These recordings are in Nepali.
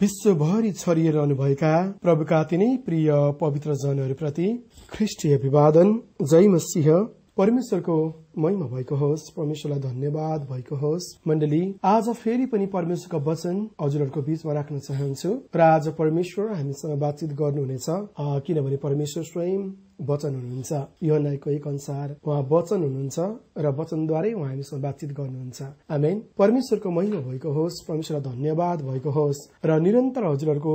विश्वभरि छरिरहनुभएका प्रभुका तिनै प्रिय पवित्र जनहरूप्रति ख्रीष्टीय अभिवादन जय मसिंह परमेश्वरको महिमा भएको होस् परमेश्वरलाई धन्यवाद भएको होस् मण्डली आज फेरि पनि परमेश्वरको वचन हजुरहरूको बीचमा राख्न चाहन्छु र आज परमेश्वर हामीसँग बातचित गर्नुहुनेछ किनभने परमेश्वर स्वयं वचन हुनुहुन्छ यो योनाको एक अनुसार उहाँ वचन हुनुहुन्छ र वचनद्वारै उहाँ हामीसँग बातचित गर्नुहुन्छ आमेन परमेश्वरको महिमा भएको होस् परमेश्वरलाई धन्यवाद भएको होस् र निरन्तर हजुरहरूको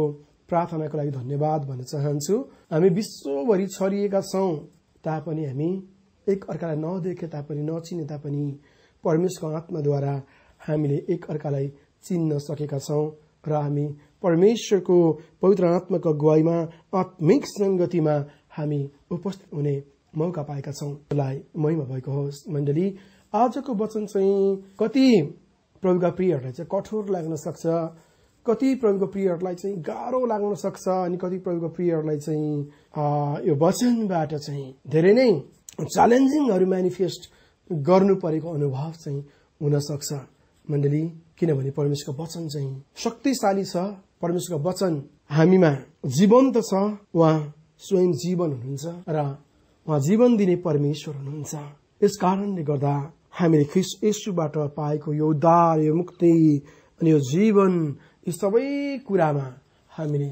प्रार्थनाको लागि धन्यवाद भन्न चाहन्छु हामी विश्वभरि छरिएका छौँ तापनि हामी एक अर्कालाई नदेखे तापनि नचिने तापनि परमेश्वरको आत्माद्वारा हामीले एक अर्कालाई चिन्न सकेका छौँ र हामी परमेश्वरको पवित्र आत्माको गुवाईमा आत्मिक संगतिमा हामी उपस्थित हुने मौका पाएका छौँ महिमा भएको होस् मण्डली आजको वचन चाहिँ कति प्रभुका प्रियहरूलाई चाहिँ कठोर लाग्न सक्छ कति प्रभुको प्रियहरूलाई चाहिँ गाह्रो लाग्न सक्छ अनि कति प्रभुको प्रियहरूलाई चाहिँ यो वचनबाट चाहिँ धेरै नै च्यालेन्जिङहरू मेनिफेस्ट गर्नु परेको अनुभव चाहिँ हुन सक्छ मण्डली किनभने परमेश्वरको वचन चाहिँ शक्तिशाली छ परमेश्वरको वचन हामीमा जीवन्त छ उहाँ स्वयं जीवन हुनुहुन्छ र उहाँ जीवन दिने परमेश्वर हुनुहुन्छ यस कारणले गर्दा हामीले ख्रिस यसुबाट पाएको यो उद्धार यो मुक्ति अनि यो जीवन यी सबै कुरामा हामीले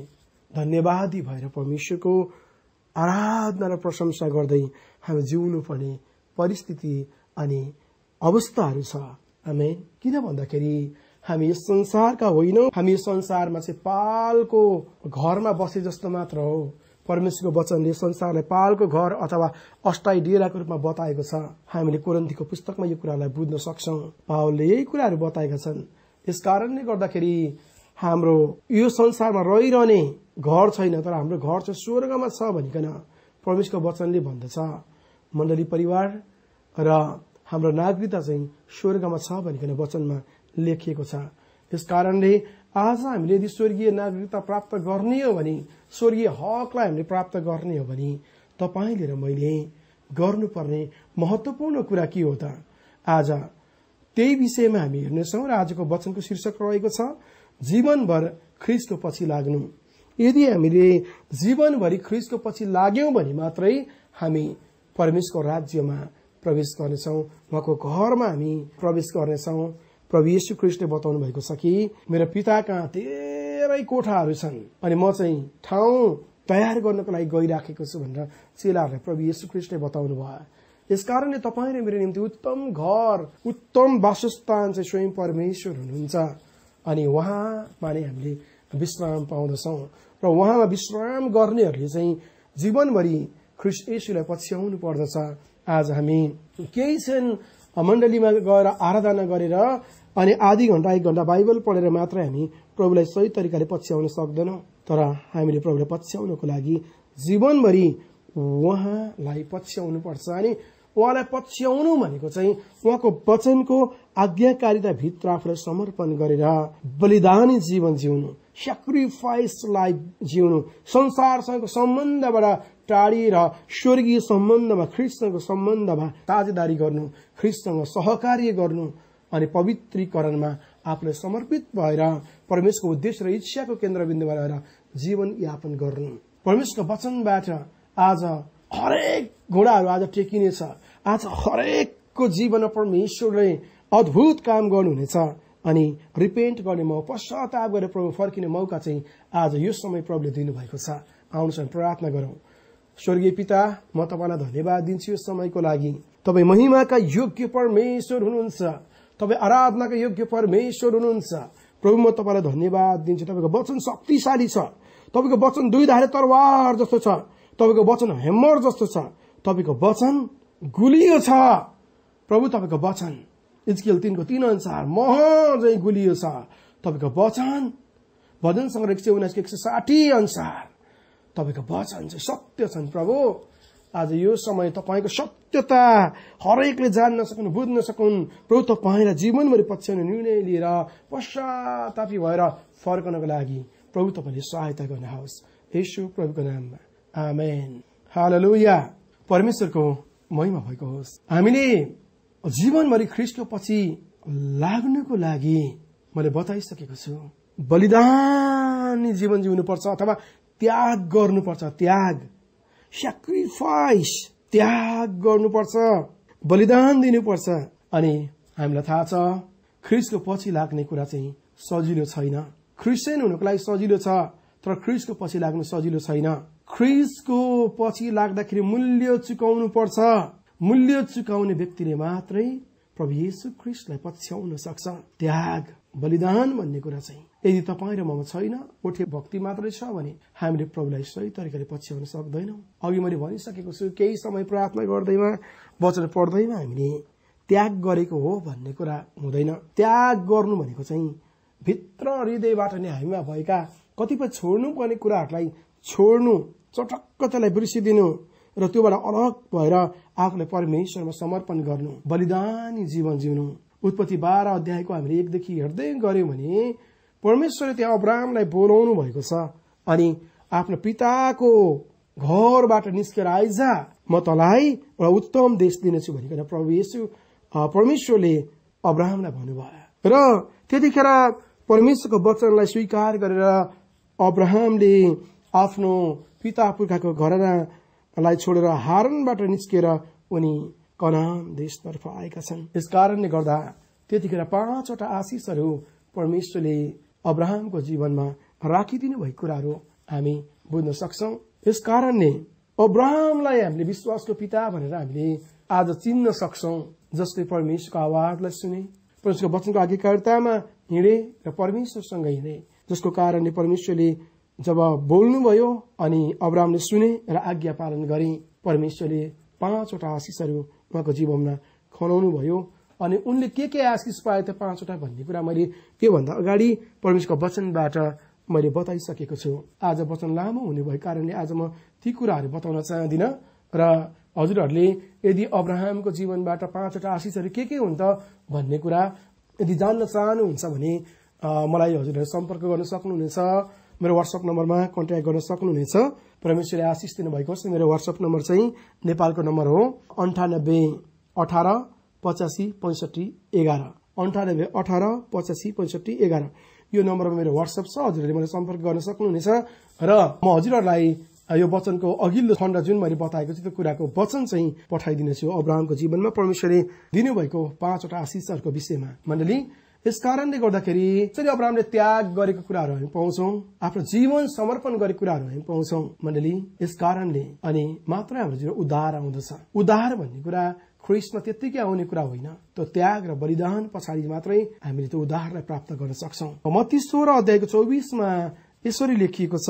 धन्यवादी भएर परमेश्वरको आराधना र प्रशंसा गर्दै हामी जिउनु जिउनुपर्ने परिस्थिति अनि अवस्थाहरू छ हामी किन भन्दाखेरि हामी यस संसारका होइनौँ हामी यस संसारमा चाहिँ पालको घरमा बसे जस्तो मात्र हो परमेश्वरको वचनले संसारलाई पालको घर अथवा अस्थायी डेराको रूपमा बताएको छ हामीले कोरन्तीको पुस्तकमा यो कुरालाई बुझ्न सक्छौ पावलले यही कुराहरू बताएका छन् यस कारणले गर्दाखेरि हाम्रो यो संसारमा रहिरहने घर छैन तर हाम्रो घर चाहिँ स्वर्गमा छ भनिकन परमेशको वचनले भन्दछ मण्डली परिवार र हाम्रो नागरिकता चाहिँ स्वर्गमा छ भनिकन वचनमा लेखिएको छ यस कारणले आज हामीले यदि स्वर्गीय नागरिकता प्राप्त गर्ने हो भने स्वर्गीय हकलाई हामीले प्राप्त गर्ने हो भने तपाईँले र मैले गर्नुपर्ने महत्वपूर्ण कुरा के हो त आज त्यही विषयमा हामी हेर्नेछौँ र आजको वचनको शीर्षक रहेको छ जीवनभर ख्रिस्टको पछि लाग्नु यदि हामीले जीवनभरि ख्रिस्टको पछि लाग्यौं भने मात्रै हामी परमेश्वरको राज्यमा प्रवेश गर्नेछौँ उहाँको घरमा हामी प्रवेश गर्नेछौँ प्रभु यशु ख्रिस्टले बताउनु भएको छ कि मेरो पिताका धेरै कोठाहरू छन् अनि म चाहिँ ठाउँ तयार गर्नको लागि गइराखेको छु भनेर चेलाहरूलाई प्रभु यशु ख्रिस्टले बताउनु भयो यसकारणले तपाईँ र मेरो निम्ति उत्तम घर उत्तम वासस्थान चाहिँ स्वयं परमेश्वर हुनुहुन्छ अनि उहाँमा नै हामीले विश्राम पाउँदछौँ र उहाँमा विश्राम गर्नेहरूले चाहिँ जीवनभरि ख्रिस्ट यसुलाई पछ्याउनु पर्दछ आज हामी केही क्षण मण्डलीमा गएर आराधना गरेर अनि आधी घण्टा एक घण्टा बाइबल पढेर मात्र हामी प्रभुलाई सही तरिकाले पछ्याउन सक्दैनौँ तर हामीले प्रभुलाई पछ्याउनको लागि जीवनभरि उहाँलाई पछ्याउनु पर्छ अनि उहाँलाई पछ्याउनु भनेको चाहिँ उहाँको वचनको भित्र आफूलाई समर्पण गरेर बलिदानी जीवन जिउनु सेक्रिफाइस लाइफ जिउनु संसारसँगको सम्बन्धबाट र स्वर्गीय सम्बन्धमा ख्रिस्टसँग सम्बन्धमा ताजेदारी गर्नु ख्रिस्टसँग सहकार्य गर्नु अनि पवित्रीकरणमा आफूले समर्पित भएर परमेशको उद्देश्य र इच्छाको केन्द्रबिन्दुमा रहेर जीवन यापन गर्नु परमेशको वचनबाट आज हरेक घोडाहरू आज टेकिनेछ आज हरेकको जीवनमा परमेश्वरले अद्भुत काम गर्नुहुनेछ अनि रिपेन्ट गर्ने मौका पश्चाताप गरेर प्रभु फर्किने मौका चाहिँ आज यो समय प्रभुले दिनुभएको छ आउनुहोस् प्रार्थना गरौं स्वर्गीय पिता म तपाईँलाई धन्यवाद दिन्छु यो समयको लागि तपाईँ महिमाका योग्य परमेश्वर हुनुहुन्छ तपाईँ आराधनाका योग्य परमेश्वर हुनुहुन्छ प्रभु म तपाईँलाई धन्यवाद दिन्छु तपाईँको वचन शक्तिशाली छ तपाईँको वचन दुई धारे तरवार जस्तो छ तपाईँको वचन हेम्मर जस्तो छ तपाईँको वचन गुलियो छ प्रभु तपाईँको वचन इजकियल तिनको तिन अनुसार मह चाहिँ गुलियो छ तपाईँको वचन भजन सङ्ग्रह एक सय उन्नाइसको एक सय साठी अनुसार तपाईँको वचन चाहिँ सत्य छन् प्रभु आज यो समय तपाईँको सत्यता हरेकले जान्न सकुन् बुझ्न सकुन् प्रभु तपाईँलाई जीवनभरि पछ्याउने निर्णय लिएर पश्चातापी भएर फर्कनको लागि प्रभु तपाईँले सहायता गर्नुहोस् यसो प्रभुको नाममा आमेन हाल परमेश्वरको महिमा भएको होस् हामीले जीवनभरि ख्रिस्टको पछि लाग्नको लागि मैले बताइसकेको छु बलिदानी जीवन जिउनु पर्छ अथवा त्याग गर्नुपर्छ त्याग सेक्रिफाइस त्याग गर्नुपर्छ बलिदान दिनुपर्छ अनि हामीलाई थाहा छ ख्रिस्टको पछि लाग्ने कुरा चाहिँ सजिलो छैन क्रिस्चियन हुनुको लागि सजिलो छ तर ख्रिस्टको पछि लाग्नु सजिलो छैन ख्रिस्टको पछि लाग्दाखेरि मूल्य चुकाउनु पर्छ मूल्य चुकाउने व्यक्तिले मात्रै प्रभु येशु ख्रिस्टलाई पछ्याउन सक्छ त्याग बलिदान भन्ने कुरा चाहिँ यदि तपाईँ र ममा छैन ओठे भक्ति मात्रै छ भने हामीले प्रभुलाई सही तरिकाले पछ्याउन सक्दैनौँ अघि मैले भनिसकेको छु केही समय प्रार्थना गर्दैमा वचन पढ्दैमा हामीले त्याग गरेको हो भन्ने कुरा हुँदैन त्याग गर्नु भनेको चाहिँ भित्र हृदयबाट नै हामीमा भएका कतिपय छोड्नुपर्ने कुराहरूलाई छोड्नु चटक्क त्यसलाई बिर्सिदिनु र त्योबाट अलग भएर आफूलाई परमेश्वरमा समर्पण गर्नु बलिदानी जीवन जिउनु उत्पत्ति बाह्र अध्यायको हामीले एकदेखि हेर्दै गऱ्यौँ भने परमेश्वरले त्यहाँ अब्राहमलाई बोलाउनु भएको छ अनि आफ्नो पिताको घरबाट निस्केर आइजा म तलाई एउटा उत्तम देश दिनेछु भनिकन प्रभु परमेश्वरले अब्राहमलाई भन्नुभयो र त्यतिखेर परमेश्वरको वचनलाई स्वीकार गरेर अब्राहमले आफ्नो पिता पुर्खाको घरमा लाई छोडेर हारनबाट निस्केर उनी कनान देशतर्फ आएका छन् यस कारणले गर्दा त्यतिखेर पाँचवटा आशिषहरू परमेश्वरले अब्राहमको जीवनमा राखिदिनु भएको कुराहरू हामी बुझ्न सक्छौ यस कारणले अब्राहमलाई हामीले विश्वासको पिता भनेर हामीले आज चिन्न सक्छौ जसले परमेश्वरको आवाजलाई सुने परमेश्वरको वचनको आज्ञाकारितामा हिँडे र परमेश्वरसँग हिँडे जसको कारणले परमेश्वरले जब बोल्नुभयो अनि अब्रामले सुने र आज्ञा पालन गरे परमेश्वरले पाँचवटा आशिषहरू उहाँको जीवनमा खनाउनु भयो अनि उनले के के आशिष पाए त पाँचवटा भन्ने कुरा मैले त्योभन्दा अगाडि परमेश्वरको वचनबाट मैले बताइसकेको छु आज वचन लामो हुने भएको कारणले आज म ती कुराहरू बताउन चाहदिनँ र हजुरहरूले यदि अब्राहमको जीवनबाट पाँचवटा आशिषहरू के के हुन्छ भन्ने कुरा यदि जान्न चाहनुहुन्छ भने मलाई हजुरहरू सम्पर्क गर्न सक्नुहुनेछ मेरो वाट्सएप नम्बरमा कन्ट्याक्ट गर्न सक्नुहुनेछ परमेश्वरले आशिष दिनुभएको छ मेरो वाट्सएप नम्बर चाहिँ नेपालको नम्बर हो अन्ठानब्बे अठार पचासी पैँसठी एघार अन्ठानब्बे अठार पचासी पैँसठी एघार यो नम्बरमा मेरो वाट्सएप छ हजुरहरूले मलाई सम्पर्क गर्न सक्नुहुनेछ र म हजुरहरूलाई यो वचनको अघिल्लो खण्ड जुन मैले बताएको छु त्यो कुराको वचन चाहिँ पठाइदिनेछु अब्राहमको जीवनमा परमेश्वरले दिनुभएको पाँचवटा आशिषहरूको विषयमा मण्डली यस कारणले गर्दाखेरि यसरी अब्रामले त्याग गरेको कुराहरू हामी पाउँछौ आफ्नो जीवन समर्पण गरेको कुराहरू हामी पाउँछौ मण्डली यस कारणले अनि मात्र हाम्रो जीवन उद्धार आउँदछ उद्धार भन्ने कुरा ख्रिस्टमा त्यत्तिकै आउने कुरा होइन त्यो त्याग र बलिदान पछाडि मात्रै हामीले त्यो उद्धारलाई प्राप्त गर्न सक्छौँ मती सोह्र अध्यायको चौबिसमा यसरी लेखिएको छ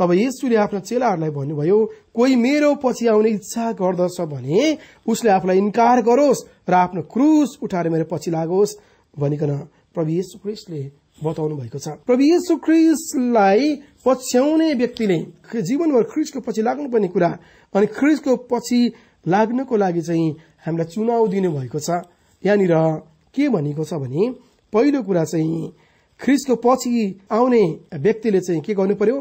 तब यसुले आफ्ना चेलाहरूलाई भन्नुभयो कोही मेरो पछि आउने इच्छा गर्दछ भने उसले आफूलाई इन्कार गरोस् र आफ्नो क्रुस उठाएर मेरो पछि लागोस् भनिकन प्रभु यशु क्रिस्टले बताउनु भएको छ प्रभु यशु क्रिस्टलाई पछ्याउने व्यक्तिले जीवनभर ख्रिस्टको पछि लाग्नु लाग्नुपर्ने कुरा अनि ख्रिस्टको पछि लाग्नको लागि चाहिँ हामीलाई चुनाव दिनुभएको छ यहाँनिर के भनेको छ भने पहिलो कुरा चाहिँ ख्रिस्टको पछि आउने व्यक्तिले चाहिँ के गर्नु पर्यो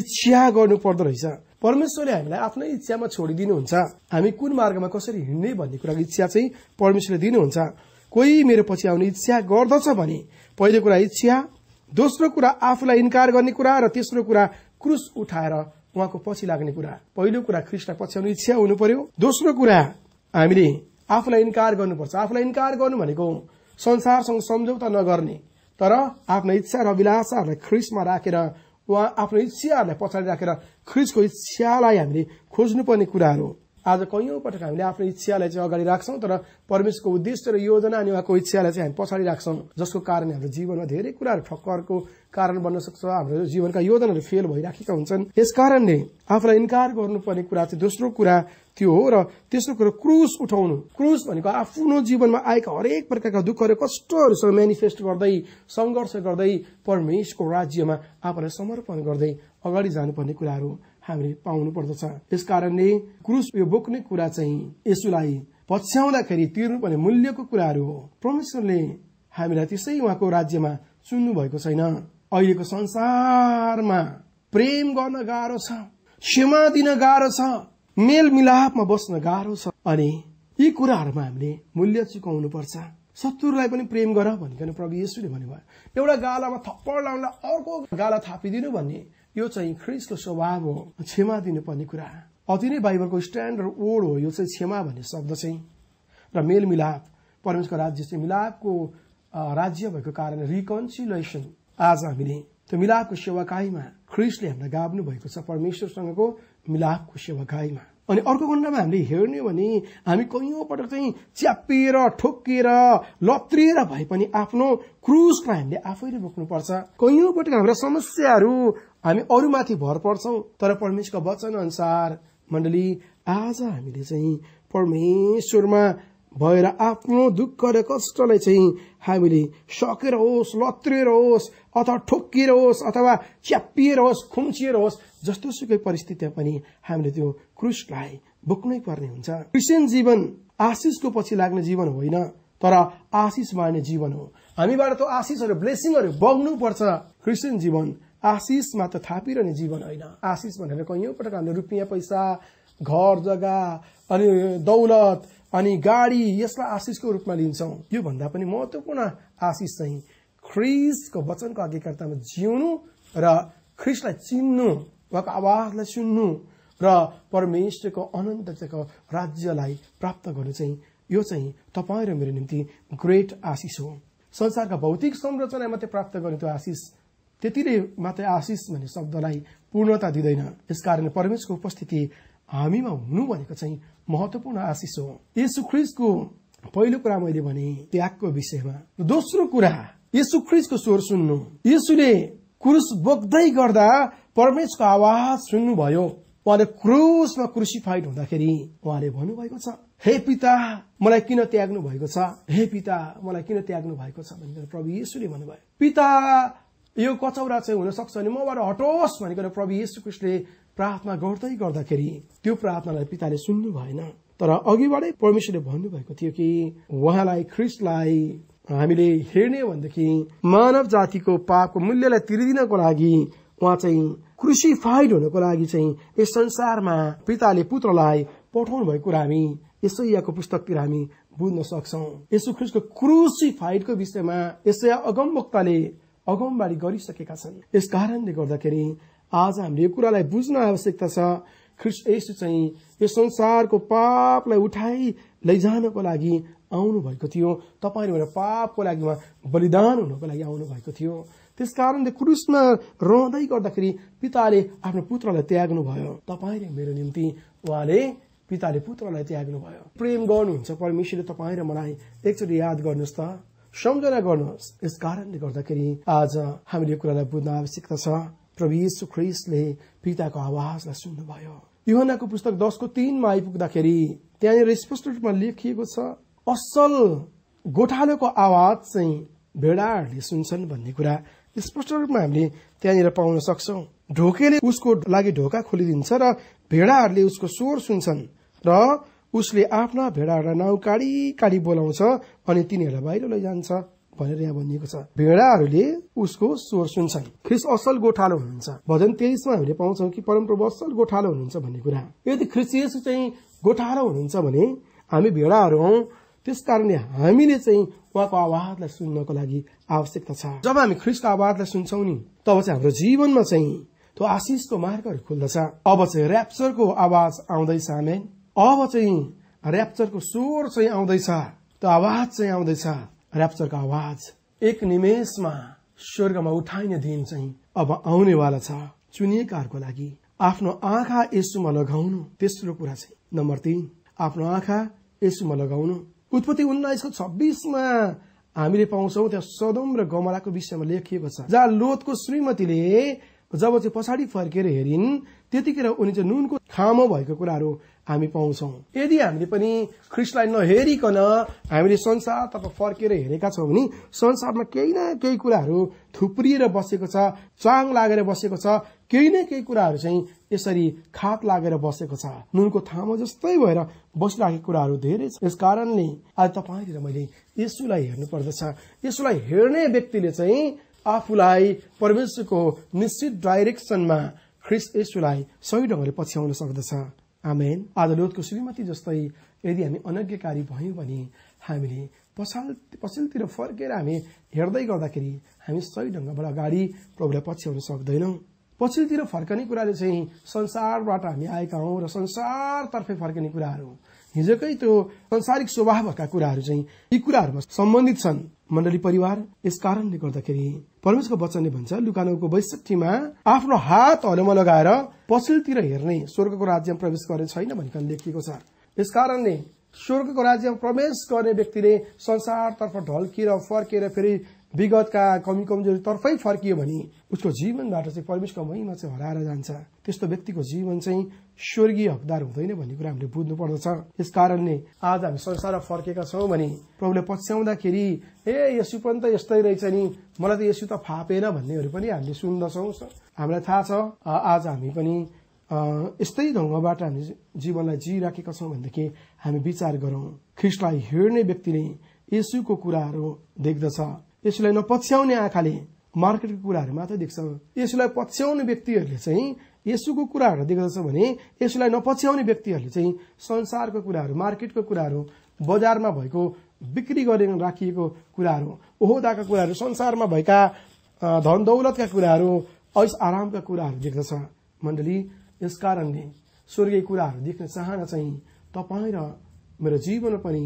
इच्छा गर्नु पर्दो रहेछ परमेश्वरले हामीलाई आफ्नै इच्छामा छोडिदिनुहुन्छ हामी कुन मार्गमा कसरी हिँड्ने भन्ने कुराको इच्छा चाहिँ परमेश्वरले दिनुहुन्छ कोही मेरो पछि आउने इच्छा गर्दछ भने पहिलो कुरा इच्छा दोस्रो कुरा आफूलाई इन्कार गर्ने कुरा र तेस्रो कुरा क्रुस उठाएर उहाँको पछि लाग्ने कुरा पहिलो कुरा ख्रिस्टलाई पछ्याउने इच्छा हुनु पर्यो दोस्रो कुरा हामीले आफूलाई इन्कार गर्नुपर्छ आफूलाई इन्कार गर्नु भनेको संसारसँग सम्झौता नगर्ने तर आफ्नो इच्छा र अभिलाषाहरूलाई ख्रिसमा राखेर उहाँ आफ्नो इच्छाहरूलाई पछाडि राखेर ख्रिसको इच्छालाई हामीले खोज्नुपर्ने कुराहरू आज कैयौँ पटक हामीले आफ्नो इच्छालाई चाहिँ अगाडि राख्छौँ तर परमेश्वरको उद्देश्य र योजना अनि उहाँको इच्छालाई चाहिँ हामी पछाडि राख्छौँ जसको कारण हाम्रो जीवनमा धेरै कुराहरू ठक्करको कारण बन्न सक्छ हाम्रो जीवनका योजनाहरू फेल भइराखेका हुन्छन् यस कारणले आफूलाई इन्कार गर्नुपर्ने कुरा चाहिँ दोस्रो कुरा त्यो हो र तेस्रो कुरो क्रुस उठाउनु क्रुस भनेको आफ्नो जीवनमा आएका हरेक प्रकारका दुःखहरू कष्टहरूसँग मेनिफेस्ट गर्दै संघर्ष गर्दै परमेशको राज्यमा आफूलाई समर्पण गर्दै अगाडि जानुपर्ने कुराहरू हामीले पाउनु पर्दछ त्यसकारणले क्रुस यो बोक्ने कुरा चाहिँ यसुलाई पछ्याउँदाखेरि तिर्नुपर्ने मूल्यको कुराहरू हो परमेश्वरले हामीलाई त्यसै उहाँको राज्यमा चुन्नु भएको छैन अहिलेको संसारमा प्रेम गर्न गाह्रो छ क्षमा दिन गाह्रो छ मेलमिलापमा बस्न गाह्रो छ अनि यी कुराहरूमा हामीले मूल्य चुकाउनु पर्छ शत्रुलाई पनि प्रेम गर भनिकन प्रभु येसुले भन्नुभयो एउटा गालामा थप्पड लाउनलाई अर्को गाला थापिदिनु भन्ने यो चाहिँ ख्रिस्टको स्वभाव हो क्षमा दिनुपर्ने कुरा अति नै बाइबलको स्ट्यान्डर्ड ओड हो यो चाहिँ क्षमा भन्ने शब्द चाहिँ र मेलमिलाप परमेश्वरको राज्य चाहिँ मिलापको राज्य भएको कारण रिकन्सिलेसन आज हामीले त्यो मिलापको सेवाकाईमा ख्रिस्टले हामीलाई गाभ्नु भएको छ परमेश्वरसँगको मिलापको सेवाकाईमा अनि अर्को खण्डमा हामीले हेर्ने भने हामी कैयौँ पटक चाहिँ च्यापिएर ठोकिएर लत्रिएर भए पनि आफ्नो क्रुसलाई हामीले आफैले बोक्नुपर्छ कैयौँ पटक हाम्रा समस्याहरू हामी अरूमाथि भर पर्छौ तर परमेश्वरको वचन अनुसार मण्डली आज हामीले चाहिँ परमेश्वरमा भएर आफ्नो दुःख र कष्टलाई चाहिँ हामीले सकेर होस् लत्रिएर होस् अथवा ठोक्किएर होस् अथवा च्यापिएर होस् खुम्चिएर होस् जस्तो सुकै परिस्थितिमा पनि हामीले त्यो क्रुसलाई बोक्नै पर्ने हुन्छ क्रिस्चियन जीवन आशिषको पछि लाग्ने जीवन होइन तर आशिष मार्ने जीवन हो हामीबाट त्यो आशिषहरू ब्लेसिङहरू बग्नु पर्छ क्रिस्चियन जीवन आशिषमा त थापिरहने जीवन होइन आशिष भनेर कैयौँ पटक हामीले रुपियाँ पैसा घर जग्गा अनि दौलत अनि गाडी यसलाई आशिषको रूपमा लिन्छौँ यो भन्दा पनि महत्त्वपूर्ण आशिष चाहिँ ख्रिसको वचनको अधिकारितामा जिउनु र ख्रिसलाई चिन्नु उहाँको आवाजलाई सुन्नु र परमेश्वरको अनन्तको राज्यलाई प्राप्त गर्नु चाहिँ यो चाहिँ तपाईँ र मेरो निम्ति ग्रेट आशिष हो संसारका भौतिक संरचना मात्रै प्राप्त गर्ने त्यो आशिष त्यति नै मात्रै आशिष भन्ने शब्दलाई पूर्णता दिँदैन यसकारण परमेशको उपस्थिति हामीमा हुनु भनेको चाहिँ महत्वपूर्ण आशिष हो यसु ख्रिजको पहिलो कुरा मैले भने त्यागको विषयमा दोस्रो कुरा यसु ख्रिस्टको स्वर सुन्नु यसुले क्रुस बोक्दै गर्दा परमेशको आवाज सुन्नुभयो उहाँले क्रुसमा क्रुसिफाइड हुँदाखेरि उहाँले भन्नुभएको छ हे पिता मलाई किन त्याग्नु भएको छ हे पिता मलाई किन त्याग्नु भएको छ भनेर प्रभु यसुले भन्नुभयो पिता यो कचौरा चाहिँ हुनसक्छ नि मबाट हटोस् भनिकन प्रभु यीशु कृष्णले प्रार्थना गर्दै गर्दाखेरि त्यो प्रार्थनालाई पिताले सुन्नु भएन तर अघिबाटै परमेश्वरले भन्नुभएको थियो कि उहाँलाई ख्रिस्टलाई हामीले हेर्ने भनेदेखि मानव जातिको पापको मूल्यलाई तिरिदिनको लागि उहाँ चाहिँ क्रुसिफाइड हुनको लागि चाहिँ यस संसारमा पिताले पुत्रलाई पठाउनु भएको कुरा हामी यसैयाको पुस्तकतिर हामी बुझ्न सक्छौ यसो ख्रिस्टको क्रुसिफाइडको विषयमा यसै अगमवक्ताले अगमबाडी गरिसकेका छन् यस कारणले गर्दाखेरि आज हामीले यो कुरालाई बुझ्न आवश्यकता छ ख्रिस्ट यसु चाहिँ यो संसारको पापलाई उठाइ लैजानको लागि आउनु भएको थियो तपाईँले मेरो पापको लागि उहाँ बलिदान हुनको लागि आउनु भएको थियो त्यस कारणले क्रुसमा रहँदै गर्दाखेरि पिताले आफ्नो पुत्रलाई त्याग्नु भयो तपाईँले मेरो निम्ति उहाँले पिताले पुत्रलाई त्याग्नु भयो प्रेम गर्नुहुन्छ परमेश्वरले तपाईँ र मलाई एकचोटि याद गर्नुहोस् त सम्झना गर्नुहोस् यस कारणले गर्दाखेरि आज हामीले यो कुरालाई बुझ्न आवश्यकता छ प्रभु यीशु ख्रिस्टले पिताको आवाजलाई सुन्नुभयो युहनाको पुस्तक दसको तिनमा आइपुग्दाखेरि त्यहाँनिर स्पष्ट रूपमा लेखिएको छ असल गोठालोको आवाज चाहिँ भेडाहरूले सुन्छन् भन्ने कुरा स्पष्ट रूपमा हामीले त्यहाँनिर पाउन सक्छौ ढोकेले उसको लागि ढोका खोलिदिन्छ र भेडाहरूले उसको स्वर सुन्छन् र उसले आफ्ना भेडाहरूलाई नाउँ काडी काडी बोलाउँछ अनि तिनीहरूलाई बाहिर लैजान्छ भनेर यहाँ भनिएको छ भेडाहरूले उसको स्वर सुन्छन् ख्रिस असल गोठालो हुनुहुन्छ भजन तेइसमा हामीले पाउँछौँ कि परमप्रभु असल गोठालो हुनुहुन्छ भन्ने कुरा यदि ख्रिस यसो चाहिँ गोठालो हुनुहुन्छ भने हामी भेडाहरू हौ त्यस कारणले हामीले चाहिँ उहाँको आवाजलाई सुन्नको लागि आवश्यकता छ जब हामी ख्रिस्टको आवाजलाई सुन्छौ नि तब चाहिँ हाम्रो जीवनमा चाहिँ त्यो आशिषको मार्गहरू खुल्दछ अब चाहिँ ऱ्याप्चरको आवाज आउँदैछ हामी अब चाहिँ ऱ्याप्चरको स्वर चाहिँ आउँदैछ त्यो आवाज चाहिँ आउँदैछ ऱ्याप्चरको आवाज एक निमेषमा स्वर्गमा उठाइने दिन चाहिँ अब आउनेवाला छ चुनिएकाहरूको लागि आफ्नो आँखा यसुमा लगाउनु तेस्रो कुरा चाहिँ नम्बर तिन आफ्नो आँखा यसुमा लगाउनु उत्पत्ति उन्नाइसको छब्बिसमा हामीले पाउँछौ त्यहाँ सदम र गमराको विषयमा लेखिएको छ जहाँ लोतको श्रीमतीले जब चाहिँ पछाडि फर्केर हेरिन् त्यतिखेर उनी चाहिँ नुनको खामो भएको कुराहरू हामी पाउँछौ यदि हामीले पनि ख्रिस्टलाई नहेरिकन हामीले संसार संसारतर्फ फर्केर हेरेका छौँ भने संसारमा केही न केही कुराहरू थुप्रिएर बसेको छ चाङ लागेर बसेको छ केही न केही कुराहरू चाहिँ यसरी खात लागेर बसेको छ नुनको थामो जस्तै भएर बसिराखेको कुराहरू धेरै छ यस कारणले आज तपाईँतिर मैले यसुलाई पर्दछ यसुलाई हेर्ने व्यक्तिले चाहिँ आफूलाई परमेश्वरको निश्चित डाइरेक्सनमा ख्रिस्ट यसुलाई सही ढङ्गले पछ्याउन सक्दछ आमेन आज लोधको श्रीमती जस्तै यदि हामी अनज्ञकारी भयौँ भने हामीले पछाल पछिल्लोतिर फर्केर हामी हेर्दै गर्दाखेरि हामी सही ढङ्गबाट अगाडि प्रभुलाई पछ्याउन सक्दैनौँ पछिल्लोतिर फर्कने कुराले चाहिँ संसारबाट हामी आएका हौँ र संसारतर्फै फर्किने कुराहरू हिजोकै त्यो सांसारिक स्वभावका कुराहरू चाहिँ यी कुराहरूमा सम्बन्धित छन् मण्डली परिवार यस कारणले गर्दाखेरि परमेश्वरको वचनले भन्छ लुकानौको बैसठीमा आफ्नो हात हलोमा लगाएर पछिल्लोतिर हेर्ने स्वर्गको राज्यमा प्रवेश गर्ने छैन भनिकन लेखिएको छ यस कारणले स्वर्गको राज्यमा प्रवेश गर्ने व्यक्तिले संसारतर्फ ढल्किएर फर्केर फेरि विगतका कमी तर्फै फर्कियो भने उसको जीवनबाट चाहिँ परमेशको महिमा चाहिँ हराएर जान्छ त्यस्तो व्यक्तिको जीवन चाहिँ स्वर्गीय हकदार हुँदैन भन्ने कुरा हामीले बुझ्नु पर्दछ यस कारणले आज हामी संसारमा फर्केका छौँ भने प्रभुले पछ्याउँदाखेरि ए यसु पनि त यस्तै रहेछ नि मलाई त यसु त फापेन भन्नेहरू पनि हामीले सुन्दछौँ हामीलाई थाहा छ आज हामी पनि यस्तै ढङ्गबाट हामी जीवनलाई जिइराखेका छौँ भनेदेखि हामी विचार गरौँ ख्रिस्टलाई हिँड्ने व्यक्तिले यसुको कुराहरू देख्दछ यसलाई नपछ्याउने आँखाले मार्केटको कुराहरू मात्रै देख्छ यसलाई पछ्याउने व्यक्तिहरूले चाहिँ यसुको कुराहरू देख्दछ भने यसलाई नपछ्याउने व्यक्तिहरूले चाहिँ संसारको कुराहरू मार्केटको कुराहरू बजारमा भएको बिक्री गरेर राखिएको कुराहरू ओहोदाका कुराहरू संसारमा भएका धन दौलतका कुराहरू ऐस आरामका कुराहरू देख्दछ मण्डली यसकारणले स्वर्गीय कुराहरू देख्न चाहना चाहिँ तपाईँ र मेरो जीवनमा पनि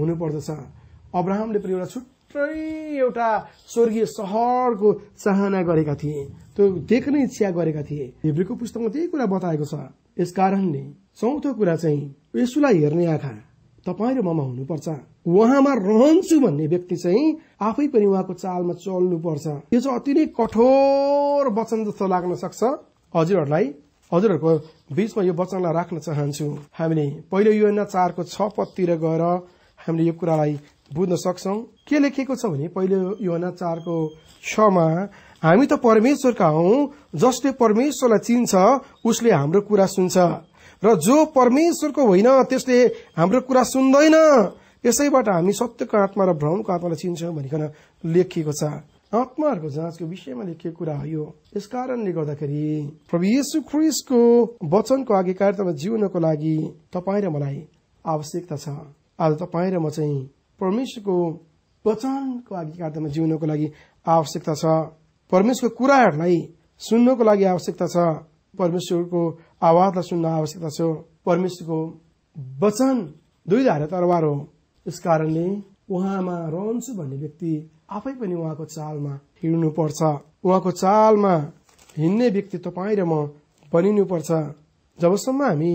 हुनुपर्दछ अब्राहमले पनि एउटा छुट मात्रै एउटा स्वर्गीय सहरको चाहना गरेका थिए त्यो देख्ने इच्छा गरेका थिए हिब्रीको पुस्तकमा त्यही कुरा बताएको छ यस कारणले चौथो कुरा चाहिँ यसुलाई हेर्ने आँखा तपाईँ र ममा हुनुपर्छ उहाँमा रहन्छु भन्ने व्यक्ति चाहिँ आफै पनि उहाँको चालमा चल्नु पर्छ यो चाहिँ अति नै कठोर वचन जस्तो लाग्न सक्छ हजुरहरूलाई हजुरहरूको बीचमा यो वचनलाई राख्न चाहन्छु हामीले पहिलो युएन चारको छ पदतिर गएर हामीले यो कुरालाई बुझ्न सक्छौ के लेखिएको छ भने पहिलो योहना चारको छमा हामी त परमेश्वरका हौ जसले परमेश्वरलाई चिन्छ उसले हाम्रो कुरा सुन्छ र जो परमेश्वरको होइन त्यसले हाम्रो कुरा सुन्दैन यसैबाट हामी सत्यको आत्मा र भ्रमको आत्मालाई चिन्छौँ भनिकन लेखिएको छ आत्माहरूको जाँचको विषयमा लेखिएको कुरा हो यो यस कारणले गर्दाखेरि प्रभु येशु ख्रिसको वचनको आज्ञाकारितामा जिउनको लागि तपाईँ र मलाई आवश्यकता छ आज तपाईँ र म चाहिँ परमेश्वरको वचनको आज्ञाकारमा जिउनको लागि आवश्यकता छ परमेश्वरको कुराहरूलाई सुन्नको लागि आवश्यकता छ परमेश्वरको आवाजलाई सुन्न आवश्यकता छ परमेश्वरको वचन दुई धारे तरवार हो यस कारणले उहाँमा रहन्छु भन्ने व्यक्ति आफै पनि उहाँको चालमा हिँड्नु पर्छ उहाँको चालमा हिँड्ने व्यक्ति तपाईँ र म बनिनु पर्छ जबसम्म हामी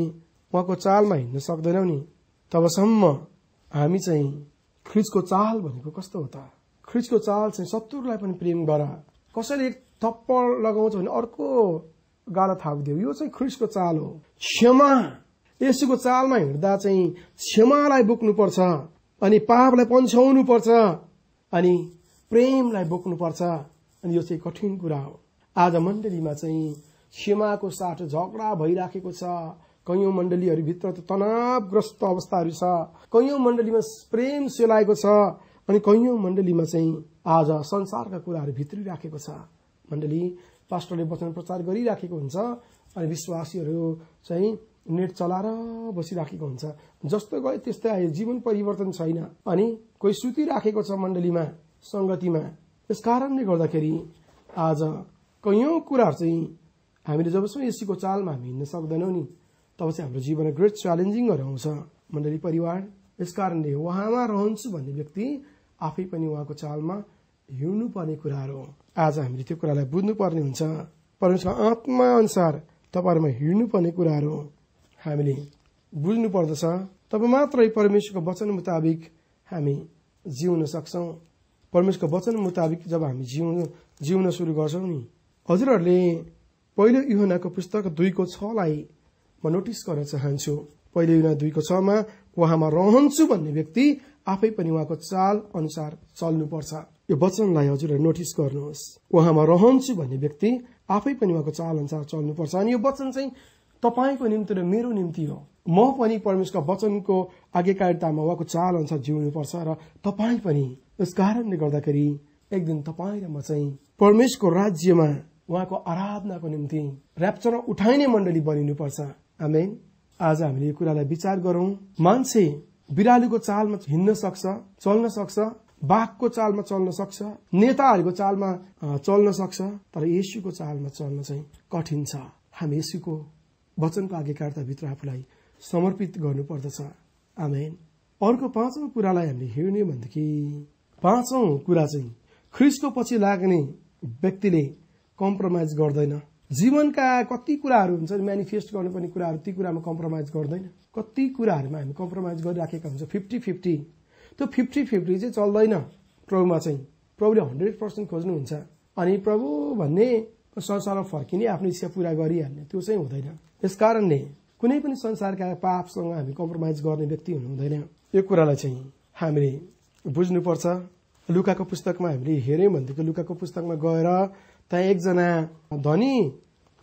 उहाँको चालमा हिँड्न सक्दैनौ नि तबसम्म हामी चाहिँ ख्रिजको चाल भनेको कस्तो हो त ख्रिजको चाल चाहिँ शत्रुलाई पनि प्रेम गर कसैले एक थप्पड लगाउँछ भने अर्को गाह्रो थापिदेऊ यो चाहिँ ख्रिजको चाल हो क्षमा यसको चालमा हिँड्दा चाहिँ क्षमालाई पर्छ अनि पापलाई पन्छाउनु पर्छ अनि प्रेमलाई पर्छ अनि यो चाहिँ कठिन कुरा हो आज मण्डलीमा चाहिँ क्षमाको साथ झगडा भइराखेको छ कैयौँ मण्डलीहरूभित्र त तनावग्रस्त अवस्थाहरू छ कैयौँ मण्डलीमा प्रेम सेलाएको छ अनि कैयौँ मण्डलीमा चाहिँ आज संसारका कुराहरू भित्री राखेको छ मण्डली पास्टरले वचन प्रचार गरिराखेको हुन्छ अनि विश्वासीहरू चाहिँ नेट चलाएर बसिराखेको हुन्छ जस्तो गए त्यस्तै आयो जीवन परिवर्तन छैन अनि कोही राखेको छ मण्डलीमा सङ्गतिमा यस कारणले गर्दाखेरि आज कैयौँ कुराहरू चाहिँ हामीले जबसम्म यसीको चालमा हामी हिँड्न सक्दैनौँ नि तब चाहिँ हाम्रो जीवन ग्रेट च्यालेन्जिङहरू आउँछ मण्डली परिवार यस कारणले उहाँमा रहन्छु भन्ने व्यक्ति आफै पनि उहाँको चालमा पर्ने कुराहरू आज हामीले त्यो कुरालाई बुझ्नुपर्ने हुन्छ परमेश्वर आत्मा अनुसार तपाईँहरूमा हिँड्नु पर्ने कुराहरू हामीले बुझ्नु पर्दछ तब मात्रै परमेश्वरको वचन मुताबिक हामी जिउन सक्छौ परमेश्वरको वचन मुताबिक जब हामी जिउ जिउन सुरु गर्छौँ नि हजुरहरूले पहिलो युहनाको पुस्तक दुईको छलाई म नोटिस गर्न चाहन्छु पहिले युना दुईको छमा उहाँमा रहन्छु भन्ने व्यक्ति आफै पनि उहाँको चाल अनुसार चल्नुपर्छ यो वचनलाई हजुरले नोटिस गर्नुहोस् उहाँमा रहन्छु भन्ने व्यक्ति आफै पनि उहाँको चाल अनुसार चल्नुपर्छ अनि यो वचन चाहिँ तपाईँको निम्ति र मेरो निम्ति हो म पनि परमेश्वरको वचनको आज्ञाकारितामा उहाँको चाल अनुसार जिउनुपर्छ र तपाईँ पनि यस कारणले गर्दाखेरि एक दिन तपाईँ र म चाहिँ परमेशको राज्यमा उहाँको आराधनाको निम्ति ऱ्याप्चर उठाइने मण्डली बनिनुपर्छ आमेन आज हामीले यो कुरालाई विचार गरौं मान्छे बिरालोको चालमा हिँड्न सक्छ चल्न सक्छ बाघको चालमा चल्न सक्छ नेताहरूको चालमा चल्न सक्छ तर यसुको चालमा चल्न चाहिँ कठिन छ हामी यसुको वचनको भित्र आफूलाई समर्पित गर्नुपर्दछ आमेन अर्को पाँचौं कुरालाई हामीले हेर्ने भनेदेखि पाँचौं कुरा चाहिँ ख्रिस्टको पछि लाग्ने व्यक्तिले कम्प्रोमाइज गर्दैन जीवनका कति कुराहरू हुन्छ नि मेनिफेस्ट गर्नुपर्ने कुराहरू ती कुरामा कम्प्रोमाइज गर्दैन कति कुराहरूमा हामी कम्प्रोमाइज गरिराखेका हुन्छ फिफ्टी फिफ्टी त्यो फिफ्टी फिफ्टी चाहिँ चल्दैन प्रभुमा चाहिँ प्रभुले हन्ड्रेड पर्सेन्ट खोज्नुहुन्छ अनि प्रभु भन्ने संसारमा फर्किने आफ्नो इच्छा पुरा गरिहाल्ने त्यो चाहिँ हुँदैन यसकारणले कुनै पनि संसारका पापसँग हामी कम्प्रोमाइज गर्ने व्यक्ति हुनु हुँदैन यो कुरालाई चाहिँ हामीले बुझ्नुपर्छ लुकाको पुस्तकमा हामीले हेऱ्यौँ भनेदेखि लुकाको पुस्तकमा गएर त्यहाँ एकजना धनी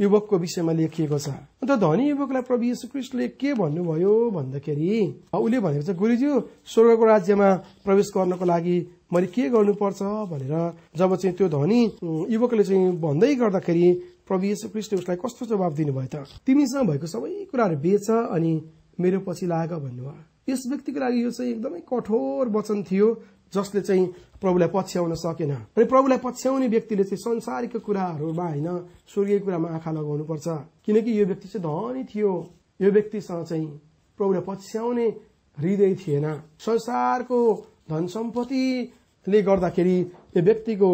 युवकको विषयमा लेखिएको छ अन्त धनी युवकलाई प्रभु यशु कृष्णले के भन्नुभयो भन्दाखेरि उसले भनेको छ गुरुज्यू स्वर्गको राज्यमा प्रवेश गर्नको लागि मैले के गर्नुपर्छ भनेर जब चाहिँ त्यो धनी युवकले चाहिँ भन्दै गर्दाखेरि प्रभु यशु कृष्णले उसलाई कस्तो जवाब दिनुभयो त तिमीसँग भएको सबै कुराहरू बेच अनि मेरो पछि लाग भन्नुभयो यस व्यक्तिको लागि यो चाहिँ एकदमै कठोर वचन थियो जसले चाहिँ प्रभुलाई पछ्याउन सकेन अनि प्रभुलाई पछ्याउने व्यक्तिले चाहिँ संसारिक कुराहरूमा होइन स्वर्गीय कुरामा आँखा लगाउनु पर्छ किनकि यो व्यक्ति चाहिँ धनी थियो यो व्यक्तिसँग चाहिँ प्रभुलाई पछ्याउने हृदय थिएन संसारको धन सम्पत्तिले गर्दाखेरि यो व्यक्तिको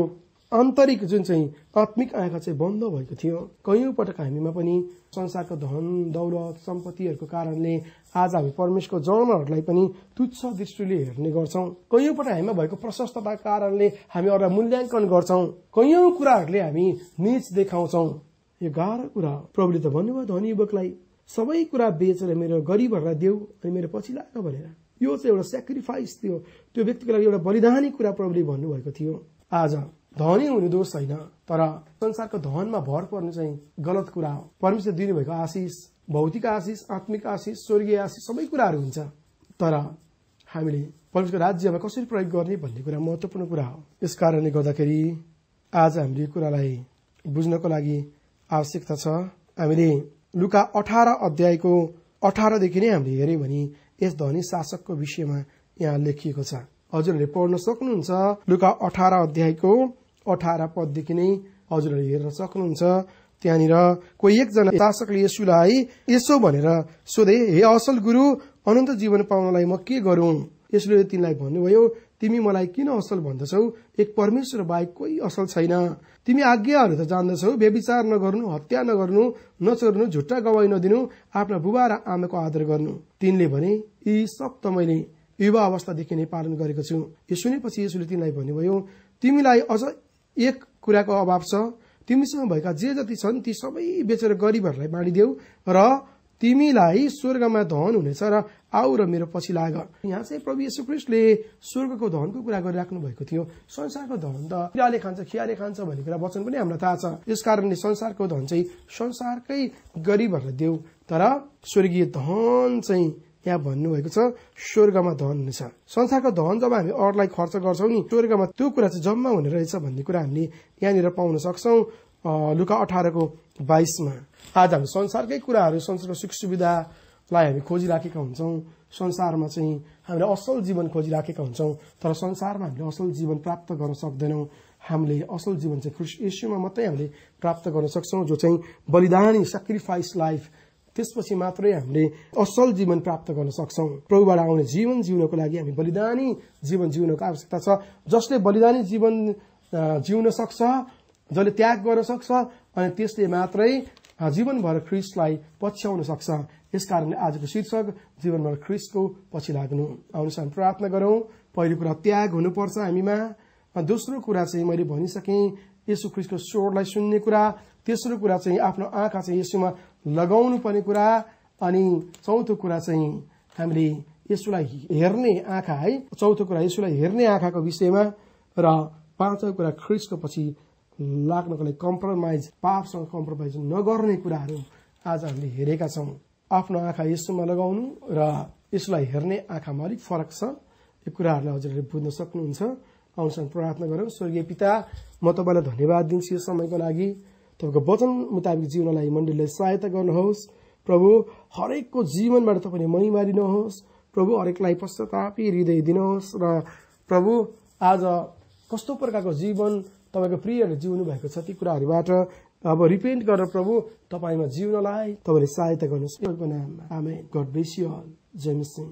आन्तरिक जुन चाहिँ आत्मिक आँखा चाहिँ बन्द भएको थियो कैयौँ पटक हामीमा पनि संसारको धन दौलत सम्पत्तिहरूको कारणले आज हामी परमेशको जनहरूलाई पनि तुच्छ दृष्टिले हेर्ने गर्छौँ कैयौँ पटक हामीमा भएको प्रशस्तताको कारणले हामी अरूलाई मूल्याङ्कन गर्छौँ कैयौँ कुराहरूले हामी निच देखाउँछौँ यो गाह्रो कुरा हो प्रभुले त भन्नुभयो धनी युवकलाई सबै कुरा बेचेर मेरो गरिबहरूलाई देऊ अनि मेरो पछि लाग भनेर यो चाहिँ एउटा सेक्रिफाइस थियो त्यो व्यक्तिको लागि एउटा बलिदानी कुरा प्रभुले भन्नुभएको थियो आज धनी हुने दोष होइन तर संसारको धनमा भर पर्ने चाहिँ गलत कुरा हो परमेश्वर दिनुभएको आशिष भौतिक आशिष आत्मिक आशिष स्वर्गीय आशिष सबै कुराहरू हुन्छ तर हामीले परमेश्वरको राज्यमा कसरी प्रयोग गर्ने भन्ने कुरा महत्त्वपूर्ण कुरा हो यस कारणले गर्दाखेरि आज हामीले यो कुरालाई बुझ्नको लागि आवश्यकता छ हामीले लुका अठार अध्यायको अठारदेखि नै हामीले हेऱ्यौँ भने यस धनी शासकको विषयमा यहाँ लेखिएको छ हजुरहरूले पढ्न सक्नुहुन्छ लुका अठार अध्यायको अठार पददेखि नै हजुरहरू हेर्न सक्नुहुन्छ त्यहाँनिर कोही एकजना शासकले यसुलाई यसो भनेर सोधे हे असल गुरु अनन्त जीवन पाउनलाई म के गरौं यसले तिनलाई भन्नुभयो तिमी मलाई किन असल भन्दछौ एक परमेश्वर बाहेक कोही असल छैन तिमी आज्ञाहरू त जान्दछौ व्यविचार नगर्नु हत्या नगर्नु नचोर्नु झुट्टा गवाई नदिनु आफ्ना बुबा र आमाको आदर गर्नु तिनले भने यी सब त मैले युवा अवस्थादेखि नै पालन गरेको छु यो सुनेपछि यसुले तिनलाई भन्नुभयो तिमीलाई अझ एक कुराको अभाव छ तिमीसँग भएका जे जति छन् ती सबै बेचेर गरिबहरूलाई बाँडिदेऊ र तिमीलाई स्वर्गमा धन हुनेछ र आऊ र मेरो पछि लाग यहाँ चाहिँ प्रभु यशु क्रिस्टले स्वर्गको धनको कुरा गरिराख्नु भएको थियो संसारको धन त किराले खान्छ खियाले खान्छ भन्ने कुरा वचन पनि हामीलाई थाहा छ यस कारणले संसारको धन चाहिँ संसारकै गरिबहरूलाई देऊ तर स्वर्गीय धन चाहिँ यहाँ भन्नुभएको छ स्वर्गमा धन हुनेछ संसारको धन जब हामी अरूलाई खर्च गर्छौँ नि स्वर्गमा त्यो कुरा चाहिँ जम्मा हुने रहेछ भन्ने कुरा हामीले यहाँनिर पाउन सक्छौँ लुका अठारको बाइसमा आज हामी संसारकै कुराहरू संसारको सुख सुविधालाई हामी खोजिराखेका हुन्छौँ संसारमा चाहिँ हामीले असल जीवन खोजिराखेका हुन्छौँ तर संसारमा हामीले असल जीवन प्राप्त गर्न सक्दैनौँ हामीले असल जीवन चाहिँ क्रिस इस्युमा मात्रै हामीले प्राप्त गर्न सक्छौँ जो चाहिँ बलिदानी सेक्रिफाइस लाइफ त्यसपछि मात्रै हामीले असल जीवन प्राप्त गर्न सक्छौँ प्रभुबाट आउने जीवन जिउनको लागि हामी बलिदानी जीवन जिउनको आवश्यकता छ जसले बलिदानी जीवन जिउन सक्छ जसले त्याग गर्न सक्छ अनि त्यसले मात्रै जीवनभर ख्रिस्टलाई पछ्याउन सक्छ यसकारण आजको शीर्षक जीवनभर ख्रिस्टको पछि लाग्नु आउनुहोस् हामी प्रार्थना गरौं पहिलो कुरा त्याग हुनुपर्छ हामीमा दोस्रो कुरा चाहिँ मैले भनिसकेँ यसु ख्रिस्टको स्वरलाई सुन्ने कुरा तेस्रो कुरा चाहिँ आफ्नो आँखा चाहिँ यसुमा लगाउनु पर्ने कुरा अनि चौथो कुरा चाहिँ हामीले यसुलाई हेर्ने आँखा है चौथो कुरा यसुलाई हेर्ने आँखाको विषयमा र पाँचौँ कुरा ख्रिस्टको पछि लाग्नको लागि कम्प्रोमाइज पापसँग कम्प्रोमाइज नगर्ने कुराहरू आज हामीले हेरेका छौँ आफ्नो आँखा यसुमा लगाउनु र यसलाई हेर्ने आँखामा अलिक फरक छ यो कुराहरूलाई हजुरहरूले बुझ्न सक्नुहुन्छ आउनुसँग प्रार्थना गरौँ स्वर्गीय पिता म तपाईँलाई धन्यवाद दिन्छु यो समयको लागि तपाईँको वचन मुताबिक जीवनलाई मण्डलीले सहायता गर्नुहोस् प्रभु हरेकको जीवनबाट तपाईँले महिमा मारिनुहोस् प्रभु हरेकलाई पश्चातापी हृदय दिनुहोस् र प्रभु आज कस्तो प्रकारको जीवन तपाईँको प्रियहरूले जिउनु भएको छ ती कुराहरूबाट अब रिपेन्ट गरेर प्रभु तपाईँमा जिउनलाई तपाईँले सहायता गर्नुहोस् नाम गड बेसी हल